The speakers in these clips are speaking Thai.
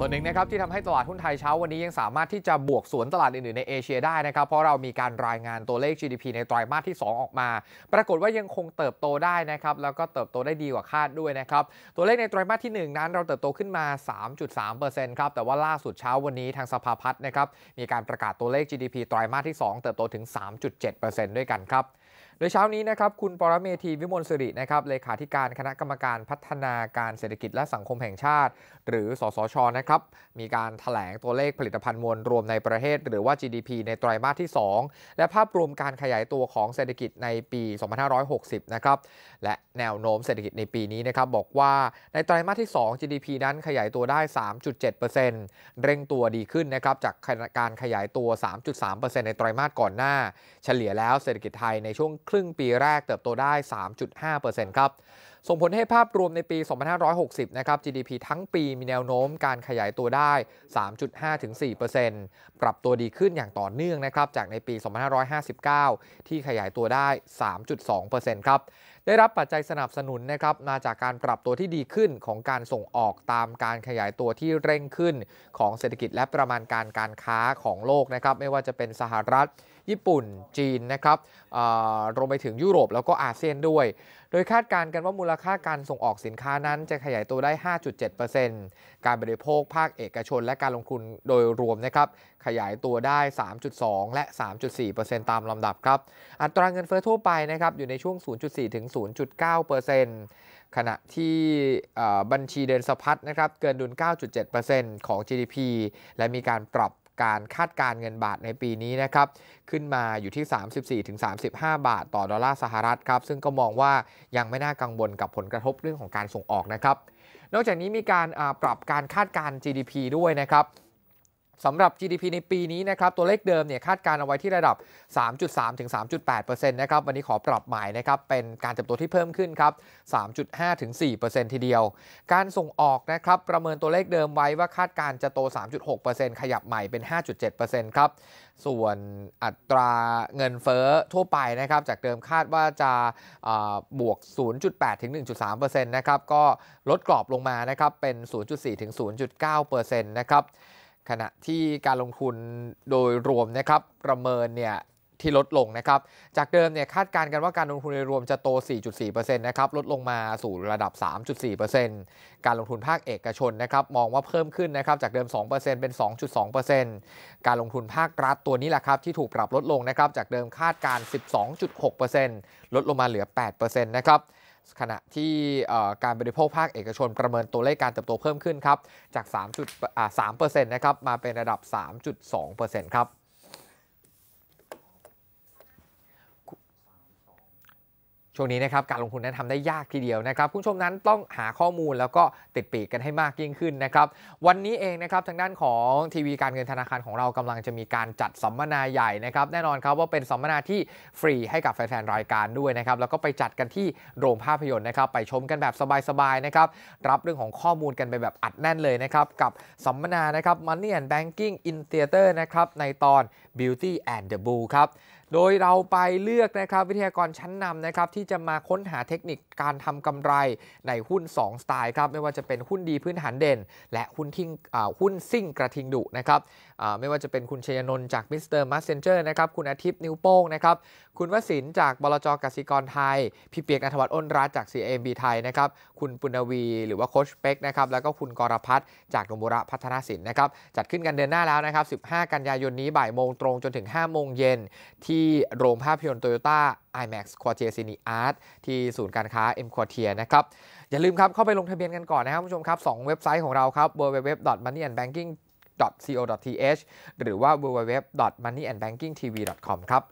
ส่วนหนึ่งนะครับที่ทำให้ตลาดหุ้นไทยเช้าวันนี้ยังสามารถที่จะบวกสวนตลาดอื่นๆในเอเชียได้นะครับเพราะเรามีการรายงานตัวเลข GDP ในไตรมาสที่ 2 ออกมา ปรากฏว่ายังคงเติบโตได้นะครับแล้วก็เติบโตได้ดีกว่าคาดด้วยนะครับตัวเลขในไตรมาสที่ 1 นั้นเราเติบโตขึ้นมา 3.3%ครับแต่ว่าล่าสุดเช้าวันนี้ทางสภาพัฒน์นะครับมีการประกาศตัวเลข GDP ไตรมาสที่ 2 เติบโตถึง 3.7%ด้วยกันครับโดยเช้านี้นะครับคุณปรเมธี วิมลสิรินะครับเลขาธิการคณะกรรมการพัฒนาการเศรษฐกิจและสังคมแห่งชาติ หรือสสชนะครับมีการถแถลงตัวเลขผลิตภัณฑ์มวล รวมในประเทศ หรือว่า GDP ในไตรามาสที่ 2 และภาพรวมการขยายตัวของเศรษฐกิจในปี 2560 นะครับและแนวโน้มเศรษฐกิจในปีนี้นะครับบอกว่าในไตรามาสที่ 2 GDP นั้นขยายตัวได้ 3.7%เร่งตัวดีขึ้นนะครับจากการขยายตัว 3.3%ในไตรามาสก่อนหน้า เฉลี่ยแล้วเศรษฐกิจไทยในช่วงครึ่งปีแรกเติบโตได้ 3.5%ครับส่งผลให้ภาพรวมในปี 2560 นะครับ GDP ทั้งปีมีแนวโน้มการขยายตัวได้ 3.5ถึง4ปรับตัวดีขึ้นอย่างต่อเนื่องนะครับจากในปี 2559 ที่ขยายตัวได้ 3.2 ครับ ได้รับปัจจัยสนับสนุนนะครับมาจากการปรับตัวที่ดีขึ้นของการส่งออกตามการขยายตัวที่เร่งขึ้นของเศรษฐกิจและประมาณการการค้าของโลกนะครับไม่ว่าจะเป็นสหรัฐ ญี่ปุ่น จีนนะครับรวมไปถึงยุโรปแล้วก็อาเซียนด้วยโดยคาดการณ์กันว่ามูลค่าการส่งออกสินค้านั้นจะขยายตัวได้ 5.7%การบริโภค ภาคเอกชน และการลงทุนโดยรวมนะครับขยายตัวได้ 3.2 และ 3.4%ตามลำดับครับ อัตราเงินเฟอ้อทั่วไปนะครับอยู่ในช่วง 0.4 ถึง 0.9%ขณะที่บัญชีเดินสะพัดนะครับเกินดุล9.7%ของ GDP และมีการปรับการคาดการเงินบาทในปีนี้นะครับ ขึ้นมาอยู่ที่ 34-35 บาท ต่อดอลลาร์สหรัฐครับ ซึ่งก็มองว่ายังไม่น่ากังวลกับผลกระทบเรื่องของการส่งออกนะครับ นอกจากนี้มีการปรับการคาดการ GDP ด้วยนะครับสำหรับ GDP ในปีนี้นะครับ ตัวเลขเดิมเนี่ยคาดการเอาไว้ที่ระดับ 3.3ถึง3.8%นะครับ วันนี้ขอปรับใหม่นะครับ เป็นการเติบโตที่เพิ่มขึ้นครับ3.5ถึง4%ทีเดียว การส่งออกนะครับ ประเมินตัวเลขเดิมไว้ว่าคาดการจะโต 3.6%ขยับใหม่เป็น 5.7%ครับ ส่วนอัตราเงินเฟ้อทั่วไปนะครับ จากเดิมคาดว่าจะบวก 0.8ถึง1.3%นะครับ ก็ลดกรอบลงมานะครับ เป็น 0.4ถึง0.9%นะครับขณะที่การลงทุนโดยรวมนะครับประเมินเนี่ยที่ลดลงนะครับ จากเดิมเนี่ยคาดการณ์กันว่าการลงทุนในรวมจะโต 4.4%นะครับลดลงมาสู่ระดับ 3.4%การลงทุนภาคเอกชนนะครับมองว่าเพิ่มขึ้นนะครับ จากเดิม 2%เป็น 2.2%การลงทุนภาครัฐตัวนี้แหละครับที่ถูกปรับลดลงนะครับ จากเดิมคาดการ 12.6%ลดลงมาเหลือ8%นะครับขณะที่การบริโภคภาคเอกชนประเมินตัวเลขการเติบโตเพิ่มขึ้นครับ จาก3.3%นะครับมาเป็นระดับ 3.2%ครับช่วงนี้นะครับการลงทุนนั้นทำได้ยากทีเดียวนะครับผู้ชมนั้นต้องหาข้อมูลแล้วก็ติดปีกกันให้มากยิ่งขึ้นนะครับวันนี้เองนะครับทางด้านของทีวีการเงินธนาคารของเรากำลังจะมีการจัดสัมมนาใหญ่นะครับแน่นอนครับว่าเป็นสัมมนาที่ฟรีให้กับแฟนๆ รายการด้วยนะครับแล้วก็ไปจัดกันที่โรงภาพยนตร์นะครับไปชมกันแบบสบายๆ นะครับรับเรื่องของข้อมูลกันไปแบบอัดแน่นเลยนะครับกับสัมมนานะครับ Money and Banking in Theater นะครับในตอน Beauty and the b u l ครับโดยเราไปเลือกนะครับวิทยากรชั้นนำนะครับที่จะมาค้นหาเทคนิคการทำกำไรในหุ้น 2 สไตล์ครับไม่ว่าจะเป็นหุ้นดีพื้นฐานเด่น และหุ้นทิ้งหุ้นซิ่งกระทิงดุนะครับไม่ว่าจะเป็นคุณชยนนท์จากมิสเตอร์มัสเซนเจอร์นะครับคุณอาทิตย์นิวโป้งนะครับคุณวศินจากบลจกสิกรไทยพี่เปียกอัธวัฒน์อ้นรัตจาก CMB ไทยนะครับคุณปุณวีหรือว่าโคชเป็กนะครับแล้วก็คุณกรพัฒน์จากนบุระพัฒนสินนะครับจัดขึ้นกันเดือนหน้าแล้วนะครับ 15 กันยายนนี้บ่ายโมงตรงจนถึง5โมงเย็นที่ที่โรงภาพยนตร์โตโยต้า IMAX Quartier Cine Art ที่ศูนย์การค้า M Quartier นะครับ อย่าลืมครับเข้าไปลงทะเบียนกันก่อนนะครับคุณผู้ชมครับสองเว็บไซต์ของเราครับ www.moneyandbanking.co.th หรือว่า www.moneyandbankingtv.com ครับ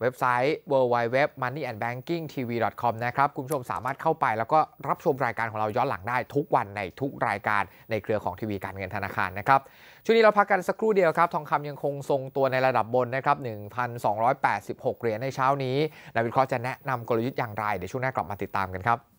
เว็บไซต์ w w w m o n e y a n d b a n k i n g t v c o m นะครับคุณผู้ชมสามารถเข้าไปแล้วก็รับชมรายการของเราย้อนหลังได้ทุกวันในทุกรายการในเครือของทีวีการเงินธนาคารนะครับช่วงนี้เราพักกันสักครู่เดียวครับ ทองคำยังคงทรงตัวในระดับบนนะครับ1,286 เหรียญในเช้านี้นายวิเคราะห์จะแนะนำกลยุทธ์อย่างไรเดี๋ยวช่วงหน้ากลับมาติดตามกันครับ